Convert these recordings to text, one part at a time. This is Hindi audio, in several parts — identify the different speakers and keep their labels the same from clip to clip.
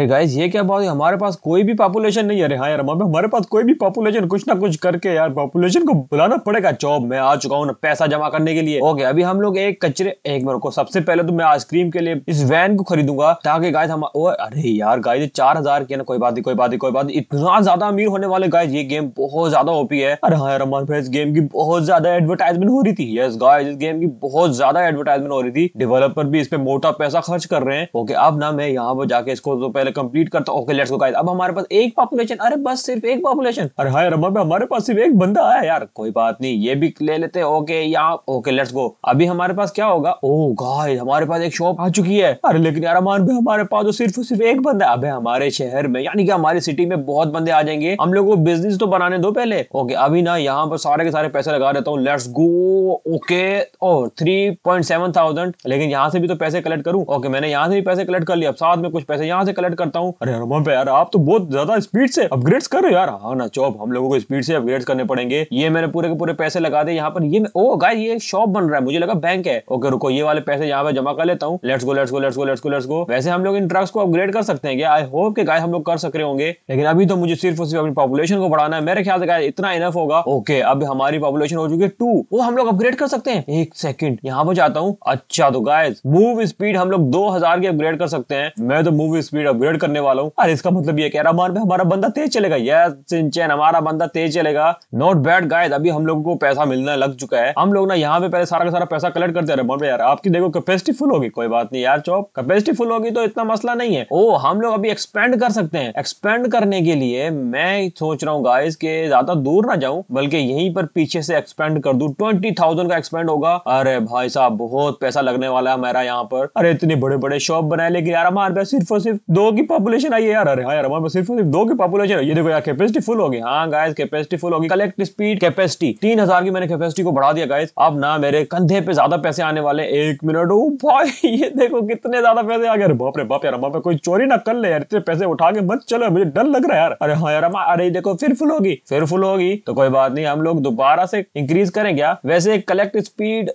Speaker 1: है गाइस ये क्या बात है हमारे पास कोई भी पॉपुलेशन नहीं है अरे हाँ यार हमारे पास कोई भी पॉपुलेशन कुछ ना कुछ करके यार पॉपुलेशन को बुलाना पड़ेगा जॉब मैं आ चुका हूँ पैसा जमा करने के लिए ओके अभी हम लोग एक कचरे एक मेरे को सबसे पहले तो मैं आइसक्रीम के लिए इस वैन को खरीदूंगा ताकि गाय अरे यार गाय चार हजार के ना कोई बात नहीं कोई बात नहीं कोई बात नहीं इतना ज्यादा अमीर होने वाले गाय ये गेम बहुत ज्यादा ओपी है अरे हाँ यार हमारे पास गेम की बहुत ज्यादा एडवर्टाइजमेंट हो रही थी यस गाय इस गेम की बहुत ज्यादा एडवर्टाइजमेंट हो रही थी डेवलपर भी इस पे मोटा पैसा खर्च कर रहे हैं ओके अब ना मैं यहाँ पर जाके इसको पहले पहले कंप्लीट करता हूँ ओके लेट्स गो गाइस अब हमारे पास एक पॉपुलेशन अरे बस सिर्फ एक पॉपुलेशन अरे हाय रबर में हमारे पास सिर्फ एक बंदा आया यार कोई बात नहीं ये भी ले लेते ओके यहाँ ओके लेट्स गो अभी हमारे पास क्या होगा ओ oh, गाइस हमारे पास एक शॉप आ चुकी है अरे लेकिन यार अमान भाई हमारे पास तो सिर्फ सिर्फ एक बंदा है अबे हमारे शहर में यानी कि हमारी सिटी में बहुत बंदे आ जाएंगे हम लोग को बिजनेस तो बनाने दो पहले ओके अभी ना यहाँ पर सारे के सारे पैसे लगा देता हूँ लेट्स गो ओके और थ्री पॉइंट सेवन थाउजेंड लेकिन यहाँ से भी तो पैसे कलेक्ट करूँ ओके मैंने यहाँ से भी पैसे कलेक्ट कर लिया अब साथ में कुछ पैसे यहाँ से कलेक्ट करता हूँ अरे अनुभव यार आप तो बहुत ज्यादा स्पीड से अपग्रेड कर रहे हो यार हाँ ना चौप हम लोगों को स्पीड से अपग्रेड करने पड़ेंगे ये मैंने पूरे के पूरे पैसे लगा दे यहाँ पर ये ओ गाय ये शॉप बन रहा है मुझे लगा बैंक है ओके रुको ये वाले पैसे यहाँ पे जमा कर लेता हूँ let's go let's go let's go let's go let's go वैसे हम लोग इन ट्रक्स को अपग्रेड कर सकते हैं क्या आई होप के गाय हम लोग कर सक रहे होंगे लेकिन अभी तो मुझे सिर्फ और सिर्फ अपनी पॉपुलेशन को बढ़ाना है मेरे ख्याल से गाय इतना इनफ होगा ओके अब हमारी पॉपुलेशन हो चुकी है टू वो हम लोग अपग्रेड कर सकते हैं एक सेकंड यहाँ पर जाता हूँ अच्छा तो गाय मूव स्पीड हम लोग दो हजार की अपग्रेड कर सकते हैं मैं तो मूव स्पीड वेट करने वाला हूँ अरे इसका मतलब ये क्या रमान में हमारा बंदा तेज चलेगा ये सिंचन हमारा बंदा तेज चलेगा नॉट बैड गाइस अभी हम लोगों को पैसा मिलना लग चुका है हम लोग ना यहाँ पे पहले सारा का सारा पैसा कलेक्ट करते रहे रमान यार आपकी देखो कैपेसिटी फुल होगी कोई बात नहीं यार चौप कैपेसिटी फुल होगी तो इतना मसला नहीं है ओ हम लोग अभी एक्सपेंड कर सकते हैं एक्सपेंड करने के लिए मैं सोच रहा हूँ गाइस के ज्यादा दूर ना जाऊं बल्कि यहीं पर पीछे से एक्सपेंड कर दू ट्वेंटी थाउजेंड का एक्सपेंड होगा अरे भाई साहब बहुत पैसा लगने वाला है मेरा यहाँ पर अरे इतने बड़े बड़े शॉप बनाए लेकिन यार हमारे पास सिर्फ और सिर्फ दो की पॉपुलेशन आई है यार अरे हाँ यार हमारे सिर्फ सिर्फ दो की पॉपुलेशन है ये देखो यार कैपेसिटी फुल होगी हाँ गाइस कैपेसिटी फुल होगी कलेक्ट स्पीड कैपेसिटी तीन हजार की मैंने कैपेसिटी को बढ़ा दिया गाइस अब ना मेरे कंधे पे ज्यादा पैसे आने वाले एक मिनट भाई ये देखो कितने ज्यादा पैसे आ गए अरे बाप रे बाप यार हमारे कोई चोरी ना कर ले यार इतने पैसे उठा के मत चलो मुझे डर लग रहा है यार अरे हाँ यार अरे देखो फिर फुल होगी फिर फुल होगी तो कोई बात नहीं हम लोग दोबारा से इंक्रीज करें क्या वैसे कलेक्ट स्पीड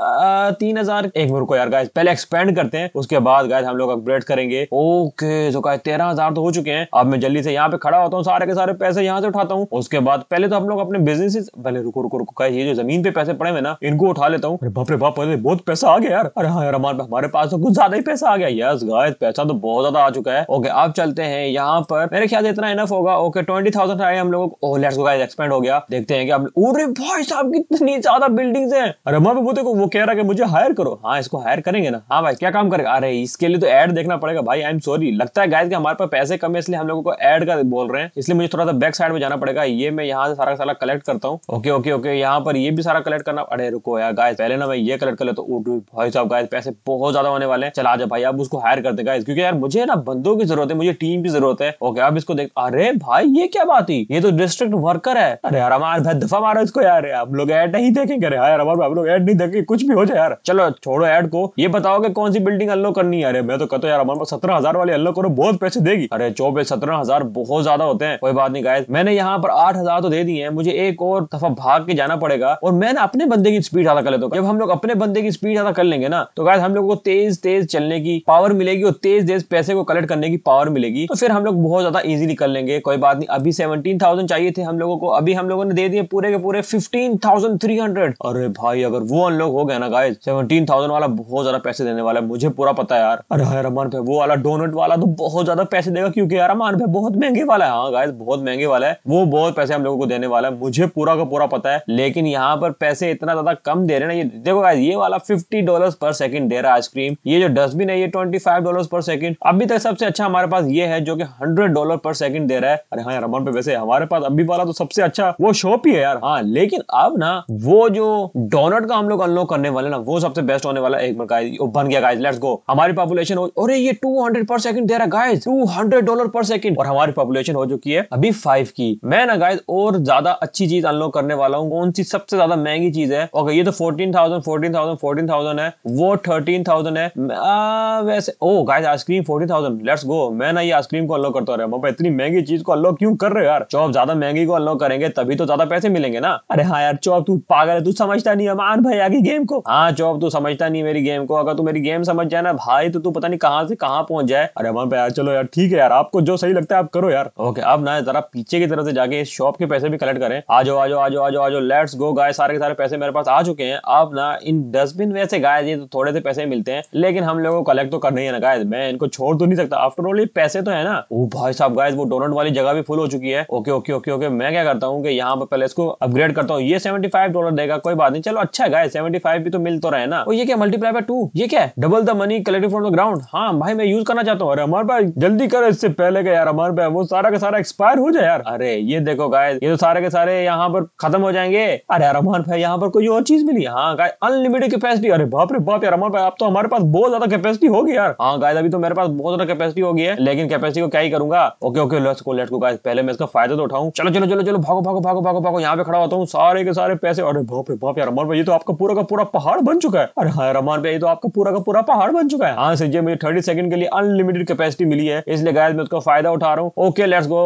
Speaker 1: तीन हजार एक मिनट को यार गाइस पहले एक्सपेंड करते हैं उसके बाद गाइस हम लोग अपग्रेड करेंगे ओके तो गाइस तेरह हजार तो हो चुके हैं अब मैं जल्दी से यहाँ पे खड़ा होता हूँ सारे के सारे पैसे यहाँ से उठाता हूँ उसके बाद पहले तो हम लोग अपने बिजनेस पहले रुको रुको रुको ये जो जमीन पे पैसे पड़े हुए ना इनको उठा लेता हूँ बाप रे बाप अरे बहुत पैसा आ गया यार अरे हाँ यार हमारे हमारे पास तो कुछ ज्यादा ही पैसा आ गया यस गाइस पैसा तो बहुत ज्यादा आ चुका है ओके अब चलते हैं यहाँ पर मेरे ख्याल इतना इनफ होगा ओके ट्वेंटी थाउजेंड आए हम लोग लेट्स गो गाइस एक्सपेंड हो गया देखते हैं कि अब अरे भाई साहब कितनी ज्यादा बिल्डिंग्स हैं अरे मैं वो देखो वो कह रहा है कि मुझे हायर करो हाँ इसको हायर करेंगे ना हाँ भाई क्या काम करेगा अरे इसके लिए तो एड देखना पड़ेगा भाई आई एम सॉरी लगता है गाइस कि हमारे पास पैसे कम है इसलिए हम लोगों को एड का बोल रहे हैं इसलिए मुझे थोड़ा सा बैक साइड में जाना पड़ेगा ये मैं यहाँ से सारा सारा कलेक्ट करता हूँ ओके ओके ओके यहाँ पर ये भी सारा कलेक्ट करना अरे रुको यार गाय पहले ना मैं ये कलेक्ट कर लेता हूँ भाई साहब गाय पैसे बहुत ज्यादा होने वाले हैं आ जाए भाई अब उसको हायर करते गाय क्योंकि यार मुझे ना बंदों की जरूरत है मुझे टीम की जरूरत है ओके अब इसको देख अरे भाई ये क्या बात है ये तो डिस्ट्रिक्ट वर्कर है अरे यार हमारे भाई दफा मारो इसको यार हम लोग ऐड नहीं देखेंगे अरे यार हमारे हम लोग ऐड नहीं देखेंगे कुछ भी हो जाए यार चलो छोड़ो ऐड को ये बताओ कि कौन सी बिल्डिंग अनलॉक करनी है अरे मैं तो कहता हूँ यार हमारे पास सत्रह हजार वाले अनलॉक करो बहुत पैसे देगी अरे चौबे सत्रह हजार बहुत ज्यादा होते हैं कोई बात नहीं गाय मैंने यहाँ पर आठ हजार तो दे दिए हैं मुझे एक और दफा भाग के जाना पड़ेगा और मैंने अपने बंदे की स्पीड ज्यादा कर लेता तो हूँ जब हम लोग अपने बंदे की स्पीड ज्यादा कर लेंगे ना तो गाय हम लोग को तेज तेज चलने की पावर मिलेगी और तेज तेज पैसे को कलेक्ट करने की पावर मिलेगी तो फिर हम लोग बहुत ज्यादा इजिली कर लेंगे कोई बात नहीं अभी सेवनटीन थाउजेंड चाहिए थे हम लोगों को अभी हम लोगों ने दे दिए पूरे के पूरे फिफ्टीन थाउजेंड थ्री हंड्रेड अरे भाई अगर वो अनलॉक हो गया ना गाय सेवनटीन थाउजेंड वाला बहुत ज्यादा पैसे देने वाला है मुझे पूरा पता है यार अरे रमन पे वो वाला डोनट वाला तो बहुत ज्यादा पैसे देगा क्योंकि यार मान भाई बहुत महंगे वाला है हाँ गाय बहुत महंगे वाला है वो बहुत पैसे हम लोगों को देने वाला है मुझे पूरा का पूरा पता है लेकिन यहाँ पर पैसे इतना ज्यादा कम दे रहे ना ये देखो गाय ये वाला फिफ्टी डॉलर पर सेकंड दे रहा है आइसक्रीम ये जो डस्टबिन है ये twenty five dollar per second अभी तक सबसे अच्छा हमारे पास ये है जो कि हंड्रेड डॉलर पर सेकंड दे रहा है अरे हाँ यार अमान पे वैसे हमारे पास अभी वाला तो सबसे अच्छा वो शॉप ही है यार हाँ लेकिन अब ना वो जो डोनट का हम लोग अनलॉक करने वाले ना वो सबसे बेस्ट होने वाला है एक मिनट बन गया गाइस लेट्स गो हमारी पॉपुलेशन और ये टू हंड्रेड पर सेकंड दे रहा है guys two hundred dollar per second और हमारी पॉपुलेशन हो चुकी है अभी फाइव की मैं ना गाइस और ज्यादा अच्छी चीज अनलॉक करने वाला हूँ कौन सी सबसे ज्यादा महंगी चीज है और ये तो fourteen thousand fourteen thousand fourteen thousand है वो थर्टीन थाउजेंड है आ, वैसे oh guys ice cream fourteen thousand let's go मैं ना ये आइसक्रीम को अनलॉक करता रहा हूँ इतनी महंगी चीज को अनलॉक क्यों कर रहे हो यार चौब ज्यादा महंगी को अनलॉक करेंगे तभी तो ज्यादा पैसे मिलेंगे ना अरे हाँ यार चौब तू पागल है तू समझता नहीं अमान भाई आगे गेम को हाँ चौब तू समझता नहीं मेरी गेम को अगर तू मेरी गेम समझ जाए ना भाई तो तू पता नहीं कहाँ से कहाँ पहुंच जाए अरे अमान भाई यार चलो यार ठीक है यार आपको जो सही लगता है आप करो यार ओके अब ना जरा पीछे की तरफ से जाके इस शॉप के पैसे भी कलेक्ट करें आज आज आज आज आज लेट्स गो गाय सारे के सारे पैसे मेरे पास आ चुके हैं अब ना इन डस्टबिन में से गाय तो थोड़े से पैसे मिलते हैं लेकिन हम लोगों को कलेक्ट तो करना ही है ना गाय मैं इनको छोड़ तो नहीं सकता आफ्टर ऑल ये पैसे तो है ना ओ भाई साहब गाय वो डोनट वाली जगह भी फुल हो चुकी है ओके ओके ओके ओके मैं क्या करता हूँ कि यहाँ पर पहले इसको अपग्रेड करता हूँ ये सेवेंटी फाइव डॉलर देगा कोई बात नहीं चलो अच्छा गाय सेवेंटी फाइव भी तो मिल तो रहे ना ये क्या मल्टीप्लाई बाय टू ये क्या double the money collected from the ground हाँ भाई मैं यूज करना चाहता हूँ अरे हमारे पास जल्दी करो इससे पहले का यार हमारे पे वो सारा का सारा एक्सपायर हो जाए यार अरे ये देखो गाय ये तो सारे के सारे यहाँ पर खत्म हो जाएंगे अरे यार हमारे भाई यहाँ पर कोई और चीज मिली हाँ गाय अनलिमिटेड कैपेसिटी अरे बाप रे बाप यार हमारे भाई आप तो हमारे पास बहुत ज्यादा कैपेसिटी होगी यार हाँ गाय अभी तो मेरे पास बहुत ज्यादा कैपेसिटी होगी है लेकिन कैपेसिटी को क्या ही करूंगा okay okay let's go let's go guys पहले मैं इसका फायदा तो उठाऊं चलो चलो चलो चलो भागो भागो भागो भागो भागो यहाँ पे खड़ा होता हूँ सारे के सारे पैसे अरे बाप रे बाप यार अमर भाई ये तो आपका पूरा का पूरा पहाड़ बन चुका है अरे हाँ रमान भाई ये तो आपका पूरा का पूरा पहाड़ बन चुका है हाँ सर मुझे थर्टी सेकंड के लिए अनलिमिटेड कैपेसिटी मिली दी है इसलिए गायज मैं उसका फायदा उठा रहा हूँ okay let's go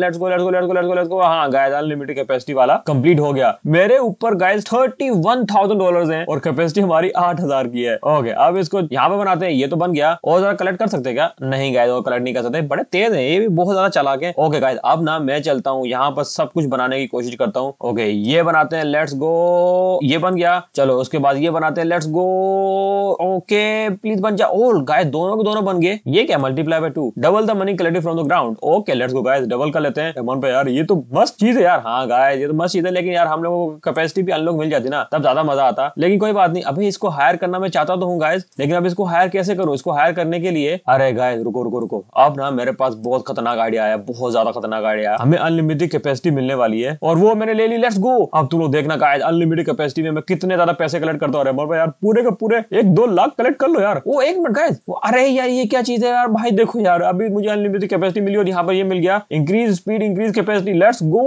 Speaker 1: let's go let's go let's go let's go let's go हाँ गायज अनलिमिटेड कैपेसिटी वाला कंप्लीट हो गया मेरे ऊपर guys thirty one thousand dollar है और कैपेसिटी हमारी आठ हजार की है ओके अब इसको यहाँ पे बनाते हैं ये तो बन गया और ज्यादा कलेक्ट कर सकते क्या नहीं गायज और कलेक्ट नहीं कर सकते बड़े तेज है ये भी बहुत ज्यादा चला के ओके गायज अब ना मैं चलता हूँ यहाँ पर सब कुछ बनाने की कोशिश करता हूँ ओके ये बनाते हैं लेट्स गो ये बन गया चलो उसके बाद ये बनाते हैं लेट्स गो ओके प्लीज बन जा ओल oh, गाय दोनों के दोनों बन गए ये क्या multiply by two double the money collected from the ground okay let's go guys double कर लेते हैं पे यार ये तो मस्त चीज है यार हाँ गाइस ये तो मस्त चीज है लेकिन यार हम लोगों को कैपेसिटी भी अनलॉक मिल जाती ना तब ज्यादा मजा आता लेकिन कोई बात नहीं अभी इसको हायर करना मैं चाहता तो हूँ गाइस लेकिन अब इसको हायर कैसे करूँ इसको हायर करने के लिए अरे गाइस रुको रुको रुको अब ना मेरे पास बहुत खतरनाक आइडिया आया बहुत ज्यादा खतरनाक आइडिया हमें अनलिमिटेड कैपेसिटी मिलने वाली है और वो मैंने ले ली लेट्स गो अब तुम लोग देखना गाइस अनलिमिटेड कैपेसिटी में मैं कितने ज्यादा पैसे कलेक्ट करता हूँ यार पूरे का पूरे एक दो लाख कलेक्ट कर लो यार वो एक मिनट गाइस अरे यार ये क्या चीज है यार भाई देखो यार अभी मुझे अनलिमिटेड कैपेसिटी मिली और यहाँ पर ये मिल गया increase speed increase capacity let's go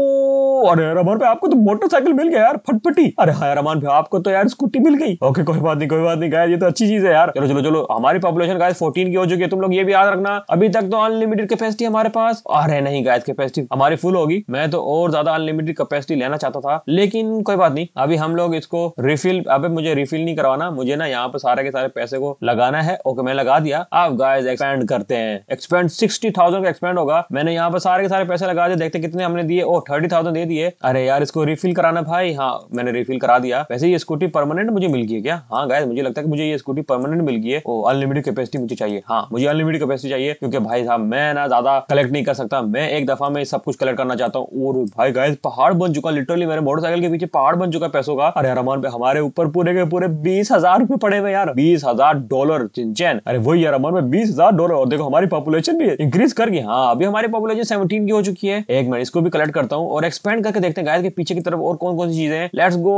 Speaker 1: अरे रमन पे आपको तो मोटरसाइकिल मिल गया यार फटफटी अरे हाँ रमन पे आपको तो यार स्कूटी मिल गई ओके कोई बात नहीं कोई बात नहीं गाय ये तो अच्छी चीज है यार चलो चलो चलो हमारी पॉपुलेशन गाय फोर्टीन की हो चुकी है तुम लोग ये भी याद रखना अभी तक तो अनलिमिटेड कैपेसिटी हमारे पास अरे नहीं गाय कैपेसिटी हमारी फुल होगी मैं तो और ज्यादा अनलिमिटेड कैपेसिटी लेना चाहता था लेकिन कोई बात नहीं अभी हम लोग इसको रिफिल अभी मुझे रिफिल नहीं करवाना मुझे ना यहाँ पर सारे के सारे पैसे को लगाना है ओके मैं लगा दिया आप गाय एक्सपेंड कर करते हैं एक्सपेंड सिक्सटी थाउजेंड का एक्सपेंड होगा मैंने यहाँ पर सारे के सारे पैसे लगा दिए देखते कितने हमने दिए ओ थर्टी थाउजेंड दे दिए अरे यार इसको रिफिल कराना भाई हाँ मैंने रिफिल करा दिया वैसे ये स्कूटी परमानेंट मुझे मिल गई क्या हाँ गाय मुझे लगता है मुझे ये स्कूटी परमानेंट मिल गई है ओ अनलिमिटेड कैपेसिटी मुझे चाहिए हाँ मुझे अनलिमिटेड कैपेसिटी चाहिए क्योंकि भाई साहब मैं ना ज्यादा कलेक्ट नहीं कर सकता मैं एक दफा में सब कुछ कलेक्ट करना चाहता हूँ और भाई गाय पहाड़ बन चुका लिटरली मेरे मोटरसाइकिल के पीछे पहाड़ बन चुका पैसों का अरे रमान पे हमारे ऊपर पूरे के पूरे बीस हजार रुपए पड़े हुए यार बीस हजार डॉलर चिंचैन अरे वही यार अमर में बीस हजार डॉलर और देखो हमारी पॉपुलेशन भी इंक्रीज कर गई हाँ अभी हमारी पॉपुलेशन सेवनटीन की हो चुकी है एक मिनट इसको भी कलेक्ट करता हूँ और एक्सपेंड करके देखते हैं गाय के पीछे की तरफ और कौन कौन सी चीजें हैं let's go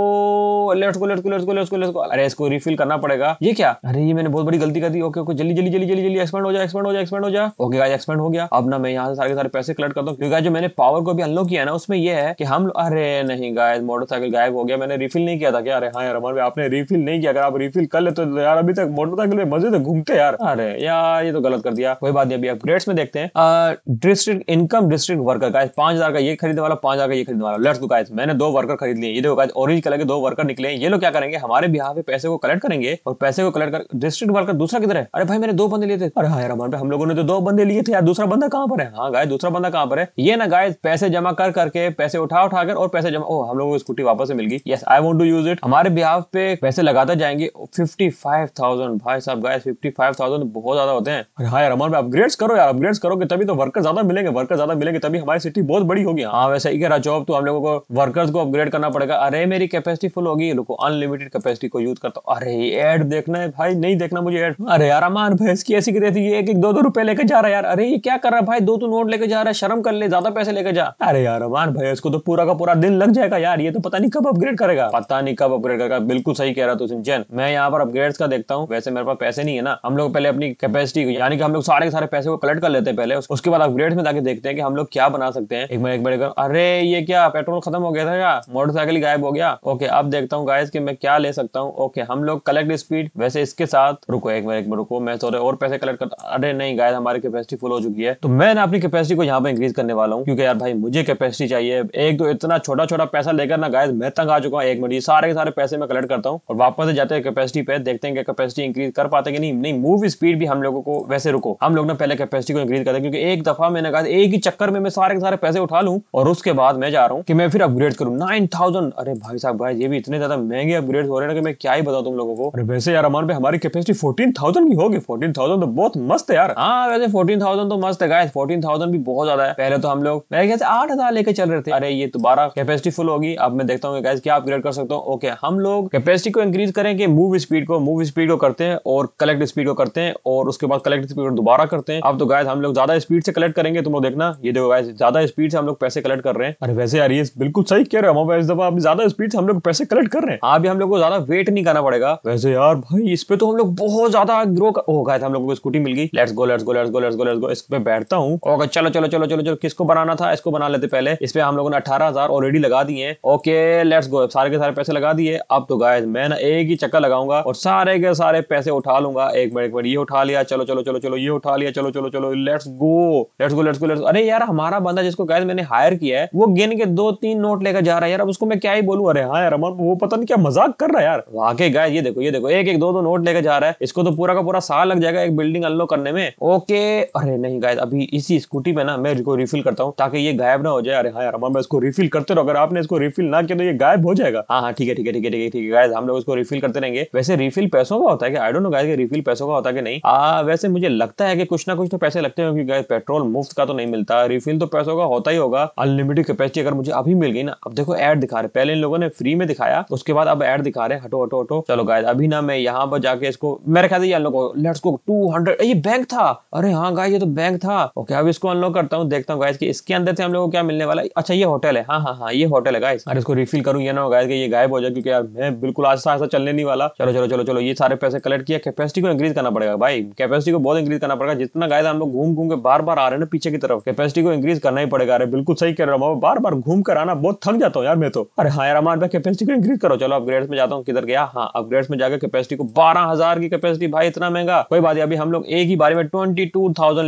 Speaker 1: let's go let's go let's go let's go let's go अरे इसको रिफिल करना पड़ेगा ये क्या अरे ये मैंने बहुत बड़ी गलती कर दी ओके ओके जल्दी जल्दी जल्दी जल्दी जल्दी एक्सपेंड हो जाए एक्सपेंड हो जाए एक्सपेंड हो जाए ओके गाय एक्सपेंड हो गया अब ना मैं यहाँ से सारे सारे पैसे कलेक्ट करता हूँ क्योंकि जो मैंने पावर को भी अनलॉक किया ना उसमें यह है कि हम अरे नहीं गाय मोटरसाइकिल गायब हो गया मैंने रिफिल नहीं किया था क्या अरे हाँ यार हमारे आपने रिफिल नहीं किया अगर आप रिफिल कर ले तो यार अभी तक मोटरसाइकिल में मजे तो घूमते यार अरे यार ये तो गलत कर दिया गया कोई बात नहीं अभी अपग्रेड्स में देखते हैं डिस्ट्रिक्ट इनकम डिस्ट्रिक्ट वर्कर का पांच हजार का ये खरीदने वाला पांच हजार का ये खरीदने वाला लेट्स गो गाइस मैंने दो वर्कर खरीद लिए ये देखो गाइस ऑरेंज कलर के दो वर्कर निकले ये लोग क्या करेंगे हमारे बिहार पे पैसे को कलेक्ट करेंगे और पैसे को कलेक्ट कर डिस्ट्रिक्ट वर्कर दूसरा किधर है अरे भाई मैंने दो बंदे लिए थे अरे हाँ यार हमारे हम लोगों ने तो दो बंदे लिए थे यार दूसरा बंदा कहाँ पर है हाँ गाय दूसरा बंदा कहाँ पर है ये ना गाय पैसे जमा कर करके पैसे उठा उठा कर और पैसे जमा ओ हम लोगों को स्कूटी वापस से मिल गई yes I want to use it हमारे बिहार पे पैसे लगाते जाएंगे फिफ्टी फाइव थाउजेंड भाई साहब गाय फिफ्टी फाइव थाउजेंड बहुत ज्यादा होते हैं हाँ यार अमाउंट में अपग्रेड्स करो यार अपग्रेड्स करोगे तभी तो वर्कर ज्यादा मिलेंगे वर्कर ज्यादा मिलेंगे तभी हमारी सिटी बहुत बड़ी होगी हाँ वैसे ही कह रहा जॉब तो हम लोगों को वर्कर्स को अपग्रेड करना पड़ेगा अरे मेरी कैपेसिटी फुल होगी लोगों अनलिमिटेड कैपेसिटी को यूज करता अरे एड देखना है भाई नहीं देखना मुझे एड अरे यार अमान भैंस की ऐसी रहती है एक एक दो दो रुपए लेकर जा रहा है यार अरे ये क्या कर रहा है भाई दो तो नोट लेकर जा रहा है शर्म कर ले ज्यादा पैसे लेकर जा अरे यार अमान भाई इसको तो पूरा का पूरा दिन लग जाएगा यार ये तो पता नहीं कब अपग्रेड करेगा पता नहीं कब अपग्रेड करेगा बिल्कुल सही कह रहा तू सिंचन मैं यहाँ पर अपग्रेड का देखता हूँ वैसे मेरे पास पैसे नहीं है ना हम लोग पहले अपनी कैपेसिटी यानी कि हम लोग सारे के सारे पैसे को कलेक्ट कर लेते हैं पहले उसके बाद अपग्रेड में जाके देखते हैं कि हम लोग क्या बना सकते हैं एक मिनट एक मिनट अरे ये क्या पेट्रोल खत्म हो गया था क्या मोटरसाइकिल गायब हो गया ओके अब देखता हूँ गायस की मैं क्या ले सकता हूँ ओके हम लोग कलेक्ट स्पीड वैसे इसके साथ रुको एक मिनट एक मिनट रुको मैं सोरे और पैसे कलेक्ट करता अरे नहीं गाइस हमारी कैपेसिटी फुल हो चुकी है तो मैं अपनी कैपेसिटी को यहाँ पे इंक्रीज करने वाला हूँ क्योंकि यार भाई मुझे कैपेसिटी चाहिए एक तो इतना छोटा छोटा पैसा लेकर ना गाइस मैं तंग आ चुका हूँ एक मिनट सारे के सारे पैसे मैं कलेक्ट करता हूँ और वापस जाते हैं कैपेसिटी पे देखते हैं कैपेसिटी इंक्रीज कर पाते कि नहीं नहीं मूव स्पीड भी हम लोगों को वैसे रुको को हम लोग ने पहले कैपेसिटी को इंक्रीज कर दिया क्योंकि एक दफा मैंने कहा एक ही चक्कर में मैं सारे के सारे पैसे उठा लूँ और उसके बाद मैं जा रहा हूँ कि मैं फिर अपग्रेड करूँ नाइन थाउजेंड अरे भाई साहब भाई ये भी इतने ज्यादा महंगे अपग्रेड हो रहे हैं कि मैं क्या ही बताऊँ तुम लोगों को अरे वैसे यार हमारे हमारी कैपेसिटी फोर्टीन थाउजेंड की होगी फोर्टीन थाउजेंड तो बहुत मस्त है यार हाँ वैसे फोर्टीन थाउजेंड तो मस्त है गाइस फोर्टीन थाउजेंड भी बहुत ज्यादा है पहले तो हम लोग मेरे ख्याल से आठ हजार लेकर चल रहे थे अरे ये दोबारा कैपेसिटी फुल होगी अब मैं देखता हूँ गाइस क्या अपग्रेड कर सकता हूँ ओके हम लोग कैपेसिटी को इंक्रीज करें कि मूव स्पीड को मूव स्पीड को करते हैं और कलेक्ट स्पीड को करते हैं और उसके बाद कलेक्ट स्पीड हम दोबारा करते हैं अब तो गाय हम लोग ज्यादा स्पीड से कलेक्ट करेंगे तुम लोग देखना ये देखो गाय ज्यादा स्पीड से हम लोग पैसे कलेक्ट कर रहे हैं अरे वैसे यार ये बिल्कुल सही कह रहे हो इस दफा ज्यादा स्पीड से हम लोग पैसे कलेक्ट कर रहे हैं आप भी हम लोग को ज्यादा वेट नहीं करना पड़ेगा वैसे यार भाई इस पे तो हम लोग बहुत ज्यादा ग्रो हो गए हम लोग को स्कूटी मिल गई let's go let's go let's go let's go let's go इस पे बैठता हूँ ओके चलो चलो चलो चलो चलो किसको बनाना था इसको बना लेते पहले इस पे हम लोगों ने अठारह हजार ऑलरेडी लगा दिए हैं ओके लेट्स गो सारे के सारे पैसे लगा दिए अब तो गाय मैं ना एक ही चक्कर लगाऊंगा और सारे के सारे पैसे उठा लूंगा एक मिनट एक मिनट ये उठा लिया चलो चलो चलो चलो ये उठा लिया चलो चलो चलो let's go let's go let's go let's अरे यार हमारा बंदा जिसको गाइस मैंने हायर किया है वो गिन के दो तीन नोट लेकर जा रहा है यार अब उसको मैं क्या ही बोलूं अरे हाँ यार अमर वो पता नहीं क्या मजाक कर रहा है यार वाकई गाइस ये देखो ये देखो एक एक दो दो नोट लेकर जा रहा है इसको तो पूरा का पूरा साल लग जाएगा एक बिल्डिंग अनलॉक करने में ओके अरे नहीं गाइस अभी इसी स्कूटी में ना मैं इसको रिफिल करता हूँ ताकि ये गायब ना हो जाए अरे हाँ यार अमर मैं इसको रिफिल करते रहो अगर आपने इसको रिफिल ना किया तो ये गायब हो जाएगा हाँ हाँ ठीक है ठीक है ठीक है ठीक है गाइस हम लोग इसको रिफिल करते रहेंगे वैसे रिफिल पैसों का होता है कि I don't know guys refill पैसों का होता है कि नहीं आ, वैसे मुझे लगता लगता है कि कुछ ना कुछ तो पैसे लगते हैं क्योंकि पेट्रोल मुफ्त का तो नहीं मिलता रिफिल तो पैसों का होता ही होगा अनलिमिटेड कैपेसिटी अगर मुझे अभी मिल गई ना अब देखो एड दिखा रहे पहले इन लोगों ने फ्री में दिखाया उसके बाद अब एड दिखा रहे हटो हटो हटो चलो गाय अभी ना मैं यहाँ पर जाके इसको मेरे ख्याल ये unlock let's go two hundred ये बैंक था अरे हाँ गाय ये तो बैंक था ओके अब इसको अनलॉक करता हूँ देखता हूँ गाय की इसके अंदर से हम लोग को क्या मिलने वाला अच्छा ये होटल है हाँ हाँ हाँ ये होटल है गाय अरे इसको रिफिल करूँ ये ना हो ये गायब हो जाए क्योंकि यार मैं बिल्कुल आसा ऐसा चलने नहीं वाला चलो चलो चलो चलो ये सारे पैसे कलेक्ट किया कैपेसिटी को इंक्रीज करना पड़ेगा भाई कैपेसिटी को बहुत इंक्रीज करना पड़ेगा जितना गाइस हम लोग घूम घूम के बार बार आ रहे हैं पीछे की तरफ कैपेसिटी को इंक्रीज करना ही पड़ेगा अरे बिल्कुल सही कह रहा हूँ बार बार घूम कर आना बहुत थक जाता हूँ यार मैं तो अरे हाँ यार हमारे कैपेसिटी को इंक्रीज करो चलो अपग्रेड्स में जाता हूँ किधर गया हाँ अपग्रेड्स में जाकर कैपेसिटी को बारह की कैपेसिटी भाई इतना महंगा कोई बात अभी हम लोग एक ही बारे में ट्वेंटी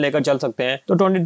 Speaker 1: लेकर चल सकते हैं तो ट्वेंटी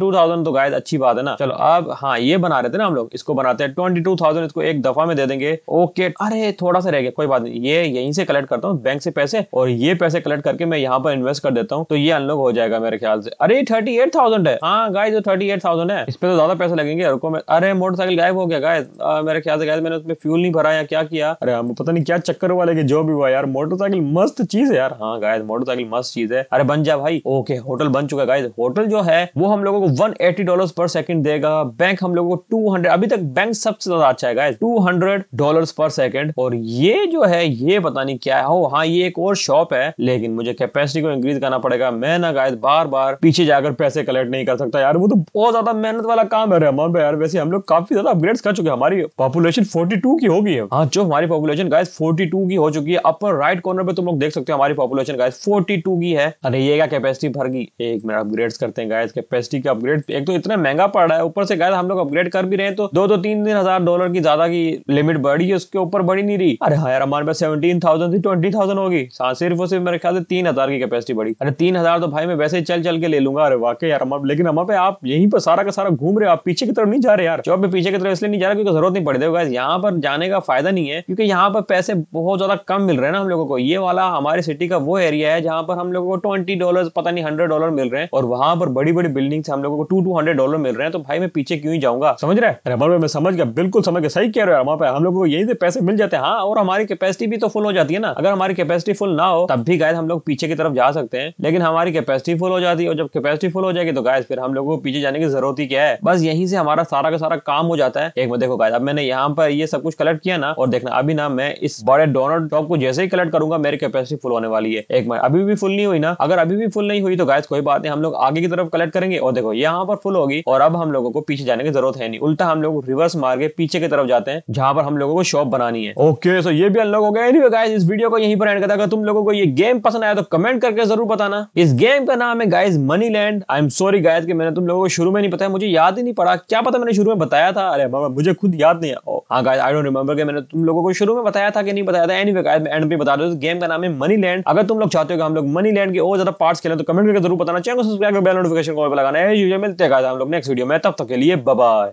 Speaker 1: तो गाय अच्छी बात है ना चलो अब हाँ ये बना रहे थे ना हम लोग इसको बनाते हैं ट्वेंटी इसको एक दफा में दे देंगे ओके अरे थोड़ा सा रह गया कोई बात नहीं ये यहीं से कलेक्ट करता हूँ बैंक से पैसे और ये पैसे कलेक्ट करके मैं यहाँ पर इन्वेस्ट कर देता हूँ तो ये अनलॉक हो जाए जाएगा मेरे ख्याल से अरे थर्टी एट थाउजेंड है हाँ गाय जो थर्टी एट थाउजेंड है इस पे तो ज्यादा पैसे लगेंगे रुको मैं अरे मोटरसाइकिल गायब हो गया गाय मेरे ख्याल से गाय मैंने उसमें फ्यूल नहीं भरा या क्या किया अरे हम पता नहीं क्या चक्कर हुआ लेकिन जो भी हुआ यार मोटरसाइकिल मस्त चीज है यार हाँ गाय मोटरसाइकिल मस्त चीज है अरे बन जा भाई ओके होटल बन चुका गाय होटल जो है वो हम लोगों को one eighty dollar per second देगा बैंक हम लोगों को टू हंड्रेड अभी तक बैंक सबसे ज्यादा अच्छा है guys two hundred dollar per second और ये जो है ये पता नहीं क्या है हाँ ये एक और शॉप है लेकिन मुझे कैपेसिटी को इंक्रीज करना पड़ेगा मैं ना गाय शायद बार बार पीछे जाकर पैसे कलेक्ट नहीं कर सकता यार वो तो बहुत ज्यादा मेहनत वाला काम है रहमान भाई यार वैसे हम लोग काफी ज्यादा अपग्रेड कर चुके हैं हमारी पॉपुलेशन फोर्टी की हो गई है हाँ जो हमारी पॉपुलेशन गाइस फोर्टी की हो चुकी है अपर राइट कॉर्नर पे तुम लोग देख सकते हो हमारी पॉपुलेशन गाइस फोर्टी की है अरे ये क्या कैपेसिटी भर गई एक मिनट अपग्रेड करते हैं गाइस कैपेसिटी का अपग्रेड एक तो इतना महंगा पड़ रहा है ऊपर से गाइस हम लोग अपग्रेड कर भी रहे हैं तो दो दो तीन तीन हजार डॉलर की ज्यादा की लिमिट बढ़ी है उसके ऊपर बढ़ी नहीं रही अरे हाँ यार हमारे पास सेवेंटीन थाउजेंड थी ट्वेंटी थाउजेंड होगी सिर्फ और सिर्फ मेरे ख्याल से तीन हजार की कैपेसिटी बढ़ी अरे तीन हजार तो भाई मैं वैसे चल चल के ले लूंगा अरे वाकई यार अम्मा लेकिन अम्मा पे आप यहीं पर सारा का सारा घूम रहे हो आप पीछे की तरफ नहीं जा रहे यार जॉब पीछे की तरफ इसलिए नहीं जा रहा क्योंकि जरूरत नहीं पड़ती है यहाँ पर जाने का फायदा नहीं है क्योंकि यहाँ पर पैसे बहुत ज्यादा कम मिल रहे हैं ना हम लोगों को ये वाला हमारे सिटी का वो एरिया है जहाँ पर हम लोगों को ट्वेंटी डॉलर पता नहीं हंड्रेड डॉलर मिल रहे हैं और वहां पर बड़ी बड़ी बिल्डिंग हम लोगों को टू टू हंड्रेड डॉलर मिल रहे हैं तो भाई मैं पीछे क्यों ही जाऊंगा समझ रहे हैं अम्मा मैं समझ गया बिल्कुल समझ गया सही कह रहे हो अम्मा पे हम लोगों को यही से पैसे मिल जाते हैं हाँ, और हमारी कैपेसिटी भी तो फुल हो जाती है ना अगर हमारी कैपेसिटी फुल ना हो तब भी गाय हम लोग पीछे की तरफ जा सकते हैं लेकिन हमारी कैपेसिटी कैपेसिटी फुल हो जाती है और जब कैपेसिटी फुल हो जाएगी तो गाइस फिर हम लोगों को पीछे जाने की जरूरत ही क्या है बस यहीं से हमारा सारा का सारा काम हो जाता है एक मैं देखो गाइस अब मैंने यहाँ पर ये सब कुछ कलेक्ट किया ना और देखना अभी ना मैं इस बड़े डोनट टॉप को जैसे ही कलेक्ट करूंगा मेरी कैपेसिटी फुल होने वाली है एक मैं अभी भी फुल नहीं हुई ना अगर अभी भी फुल नहीं हुई तो गाइस कोई बात नहीं हम लोग आगे की तरफ कलेक्ट करेंगे और देखो यहाँ पर फुल होगी और अब हम लोगों को पीछे जाने की जरूरत है नहीं उल्टा हम लोग रिवर्स मार के पीछे की तरफ जाते हैं जहां पर हम लोगों को शॉप बनानी है ओके सो ये भी अनलॉक हो गया इस वीडियो को यहीं पर एंड करता अगर तुम लोगों को ये गेम पसंद आया तो कमेंट करके जरूर बताना इस गेम का नाम है guys money land I am sorry guys कि मैंने तुम लोगों को शुरू में नहीं पता है मुझे याद ही नहीं पड़ा क्या पता मैंने शुरू में बताया था अरे बाबा मुझे खुद याद नहीं आओ oh, हाँ गाइज आई डोंट रिमेंबर कि मैंने तुम लोगों को शुरू में बताया था कि नहीं बताया था एनी anyway, वे एंड पे बता दो तो गेम का नाम है मनी लैंड अगर तुम लोग चाहते हो कि हम लोग मनी लैंड के और ज्यादा पार्ट्स खेलें तो कमेंट करके जरूर बताना चाहिए सब्सक्राइब बेल नोटिफिकेशन को लगाना है मिलते हैं गाइज हम लोग नेक्स्ट वीडियो में तब तक के लिए बाय